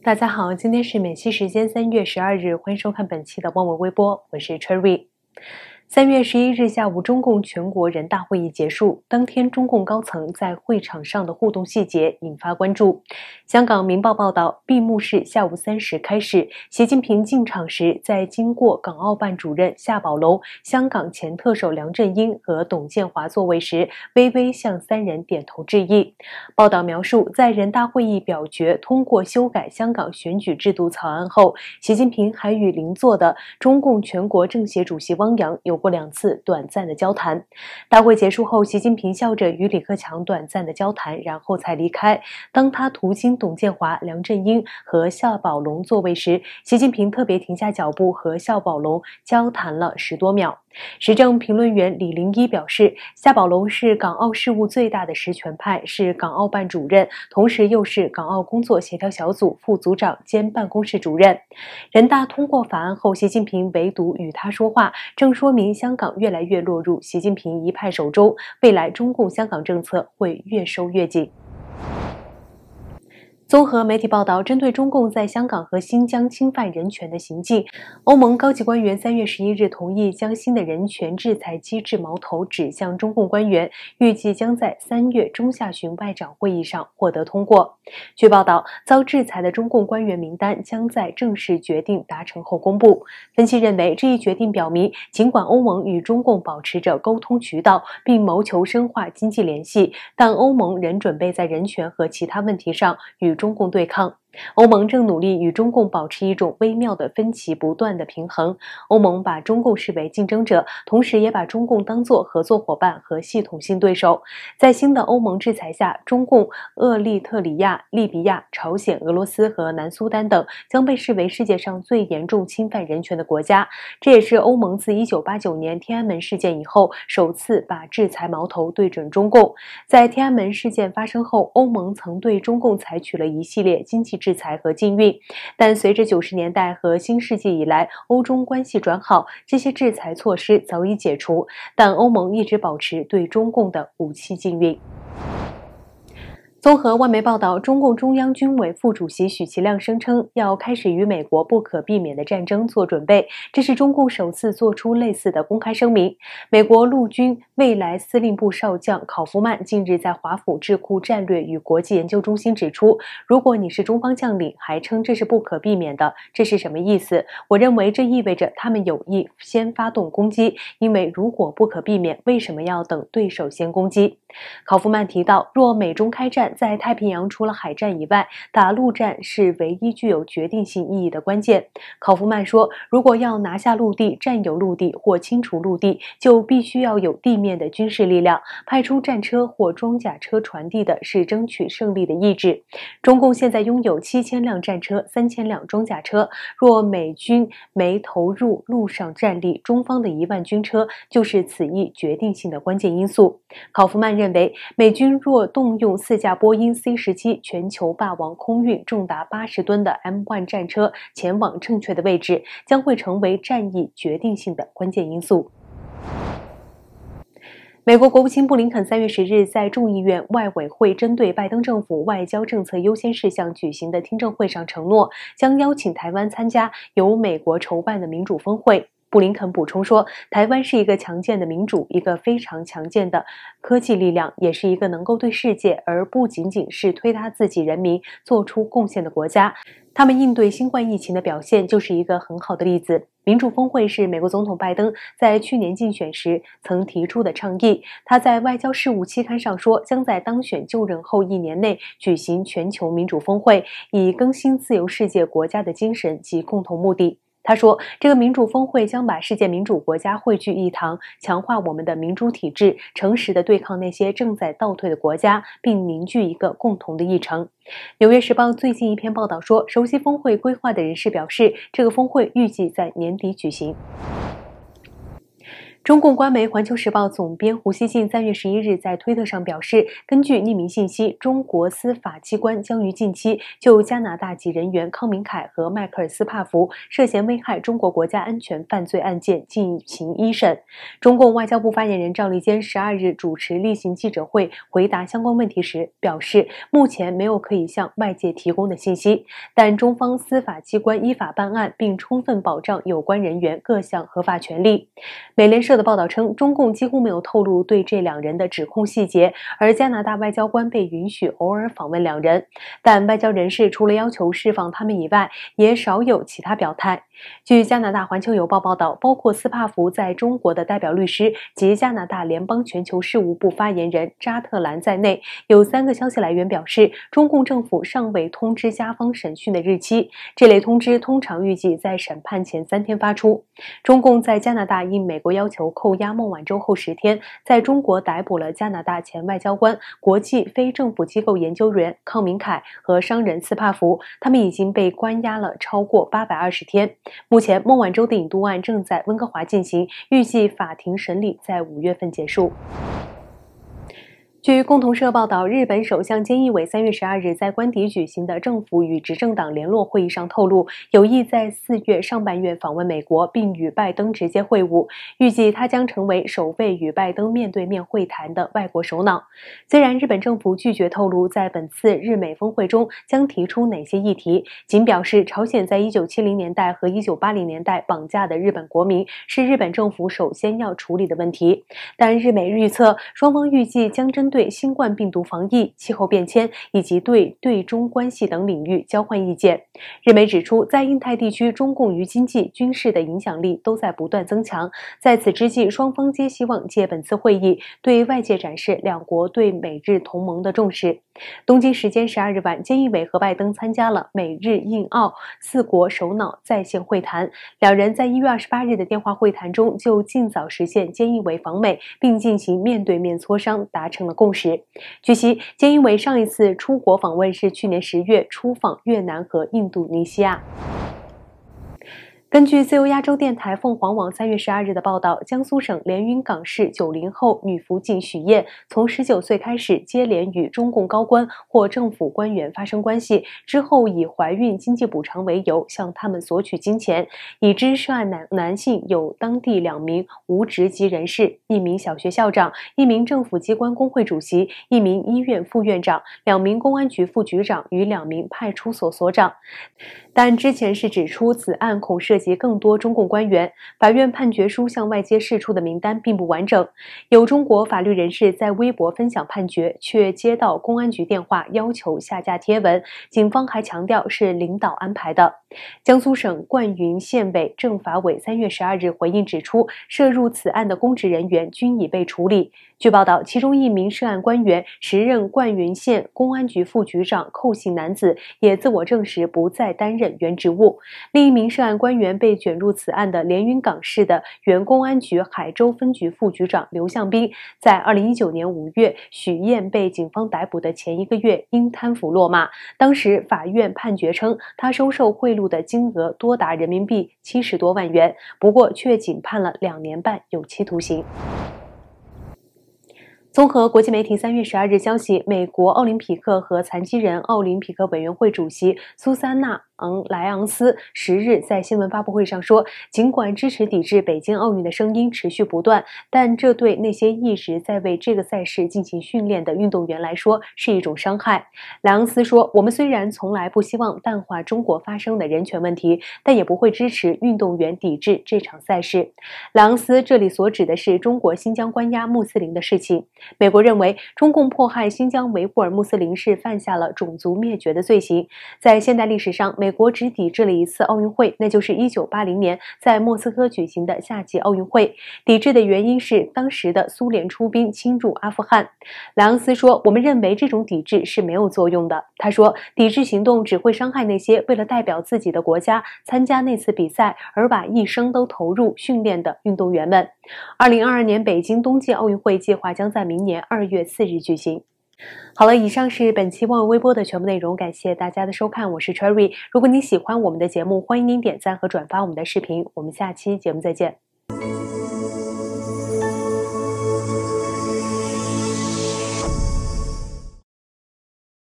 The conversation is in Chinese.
大家好，今天是美西时间三月十二日，欢迎收看本期的《万维微波》，我是 Cherry。三月十一日下午，中共全国人大会议结束。当天，中共高层在会场上的互动细节引发关注。香港明报报道，闭幕式下午三时开始，习近平进场时，在经过港澳办主任夏宝龙、香港前特首梁振英和董建华座位时，微微向三人点头致意。报道描述，在人大会议表决通过修改香港选举制度草案后，习近平还与邻座的中共全国政协主席汪洋有。过两次短暂的交谈，大会结束后，习近平笑着与李克强短暂的交谈，然后才离开。当他途经董建华、梁振英和夏宝龙座位时，习近平特别停下脚步和夏宝龙交谈了十多秒。时政评论员李林一表示，夏宝龙是港澳事务最大的实权派，是港澳办主任，同时又是港澳工作协调小组副组长兼办公室主任。人大通过法案后，习近平唯独与他说话，正说明。香港越来越落入习近平一派手中，未来中共香港政策会越收越紧。综合媒体报道，针对中共在香港和新疆侵犯人权的行径，欧盟高级官员三月十一日同意将新的人权制裁机制矛头指向中共官员，预计将在三月中下旬外长会议上获得通过。据报道，遭制裁的中共官员名单将在正式决定达成后公布。分析认为，这一决定表明，尽管欧盟与中共保持着沟通渠道，并谋求深化经济联系，但欧盟仍准备在人权和其他问题上与。中共对抗。欧盟正努力与中共保持一种微妙的分歧不断的平衡。欧盟把中共视为竞争者，同时也把中共当作合作伙伴和系统性对手。在新的欧盟制裁下，中共、厄立特里亚、利比亚、朝鲜、俄罗斯和南苏丹等将被视为世界上最严重侵犯人权的国家。这也是欧盟自1989年天安门事件以后首次把制裁矛头对准中共。在天安门事件发生后，欧盟曾对中共采取了一系列经济制。制裁和禁运，但随着九十年代和新世纪以来欧中关系转好，这些制裁措施早已解除。但欧盟一直保持对中共的武器禁运。综合外媒报道，中共中央军委副主席许其亮声称要开始与美国不可避免的战争做准备，这是中共首次做出类似的公开声明。美国陆军未来司令部少将考夫曼近日在华府智库战略与国际研究中心指出，如果你是中方将领，还称这是不可避免的，这是什么意思？我认为这意味着他们有意先发动攻击，因为如果不可避免，为什么要等对手先攻击？考夫曼提到，若美中开战。在太平洋除了海战以外，打陆战是唯一具有决定性意义的关键。考夫曼说，如果要拿下陆地、占有陆地或清除陆地，就必须要有地面的军事力量，派出战车或装甲车传递的是争取胜利的意志。中共现在拥有七千辆战车、三千辆装甲车。若美军没投入陆上战力，中方的一万军车就是此役决定性的关键因素。考夫曼认为，美军若动用四架。波音 C 十七全球霸王空运重达八十吨的 M One 战车前往正确的位置，将会成为战役决定性的关键因素。美国国务卿布林肯三月十日在众议院外委会针对拜登政府外交政策优先事项举行的听证会上承诺，将邀请台湾参加由美国筹办的民主峰会。布林肯补充说：“台湾是一个强健的民主，一个非常强健的科技力量，也是一个能够对世界，而不仅仅是推他自己人民做出贡献的国家。他们应对新冠疫情的表现就是一个很好的例子。”民主峰会是美国总统拜登在去年竞选时曾提出的倡议。他在《外交事务》期刊上说，将在当选就任后一年内举行全球民主峰会，以更新自由世界国家的精神及共同目的。他说，这个民主峰会将把世界民主国家汇聚一堂，强化我们的民主体制，诚实的对抗那些正在倒退的国家，并凝聚一个共同的议程。《纽约时报》最近一篇报道说，熟悉峰会规划的人士表示，这个峰会预计在年底举行。中共官媒《环球时报》总编胡锡进三月十一日在推特上表示，根据匿名信息，中国司法机关将于近期就加拿大籍人员康明凯和迈克尔斯帕弗涉嫌危害中国国家安全犯罪案件进行一审。中共外交部发言人赵立坚十二日主持例行记者会，回答相关问题时表示，目前没有可以向外界提供的信息，但中方司法机关依法办案，并充分保障有关人员各项合法权利。美联社。报道称，中共几乎没有透露对这两人的指控细节，而加拿大外交官被允许偶尔访问两人，但外交人士除了要求释放他们以外，也少有其他表态。据加拿大《环球邮报》报道，包括斯帕福在中国的代表律师及加拿大联邦全球事务部发言人扎特兰在内，有三个消息来源表示，中共政府尚未通知加方审讯的日期。这类通知通常预计在审判前三天发出。中共在加拿大应美国要求。扣押孟晚舟后十天，在中国逮捕了加拿大前外交官、国际非政府机构研究员康明凯和商人斯帕福。他们已经被关押了超过八百二十天。目前，孟晚舟的引渡案正在温哥华进行，预计法庭审理在五月份结束。据共同社报道，日本首相菅义伟三月十二日在官邸举行的政府与执政党联络会议上透露，有意在四月上半月访问美国，并与拜登直接会晤。预计他将成为首位与拜登面对面会谈的外国首脑。虽然日本政府拒绝透露在本次日美峰会中将提出哪些议题，仅表示朝鲜在一九七零年代和一九八零年代绑架的日本国民是日本政府首先要处理的问题，但日美预测，双方预计将针对。对新冠病毒防疫、气候变迁以及对对中关系等领域交换意见。日媒指出，在印太地区，中共于经济、军事的影响力都在不断增强。在此之际，双方皆希望借本次会议对外界展示两国对美日同盟的重视。东京时间十二日晚，菅义伟和拜登参加了美日印澳四国首脑在线会谈。两人在一月二十八日的电话会谈中，就尽早实现菅义伟访美并进行面对面磋商达成了共识。据悉，菅义伟上一次出国访问是去年十月出访越南和印度尼西亚。根据自由亚洲电台、凤凰网三月十二日的报道，江苏省连云港市九零后女辅警许燕，从十九岁开始，接连与中共高官或政府官员发生关系，之后以怀孕、经济补偿为由向他们索取金钱。已知涉案男男性有当地两名无职级人士，一名小学校长，一名政府机关工会主席，一名医院副院长，两名公安局副局长与两名派出所所长。但之前是指出此案恐涉及更多中共官员，法院判决书向外揭示出的名单并不完整。有中国法律人士在微博分享判决，却接到公安局电话要求下架贴文，警方还强调是领导安排的。江苏省灌云县委政法委三月十二日回应指出，涉入此案的公职人员均已被处理。据报道，其中一名涉案官员，时任灌云县公安局副局长寇姓男子，也自我证实不再担任原职务。另一名涉案官员，被卷入此案的连云港市的原公安局海州分局副局长刘向兵，在二零一九年五月许燕被警方逮捕的前一个月，因贪腐落马。当时法院判决称，他收受贿。赂。录的金额多达人民币七十多万元，不过却仅判了两年半有期徒刑。综合国际媒体三月十二日消息，美国奥林匹克和残疾人奥林匹克委员会主席苏珊娜。昂莱昂斯十日在新闻发布会上说，尽管支持抵制北京奥运的声音持续不断，但这对那些一直在为这个赛事进行训练的运动员来说是一种伤害。莱昂斯说：“我们虽然从来不希望淡化中国发生的人权问题，但也不会支持运动员抵制这场赛事。”莱昂斯这里所指的是中国新疆关押穆斯林的事情。美国认为，中共迫害新疆维吾尔穆斯林是犯下了种族灭绝的罪行，在现代历史上美。美国只抵制了一次奥运会，那就是1980年在莫斯科举行的夏季奥运会。抵制的原因是当时的苏联出兵侵入阿富汗。莱昂斯说：“我们认为这种抵制是没有作用的。”他说：“抵制行动只会伤害那些为了代表自己的国家参加那次比赛而把一生都投入训练的运动员们。”2022 年北京冬季奥运会计划将在明年2月4日举行。好了，以上是本期《望微波》的全部内容，感谢大家的收看，我是 Cherry。如果您喜欢我们的节目，欢迎您点赞和转发我们的视频。我们下期节目再见。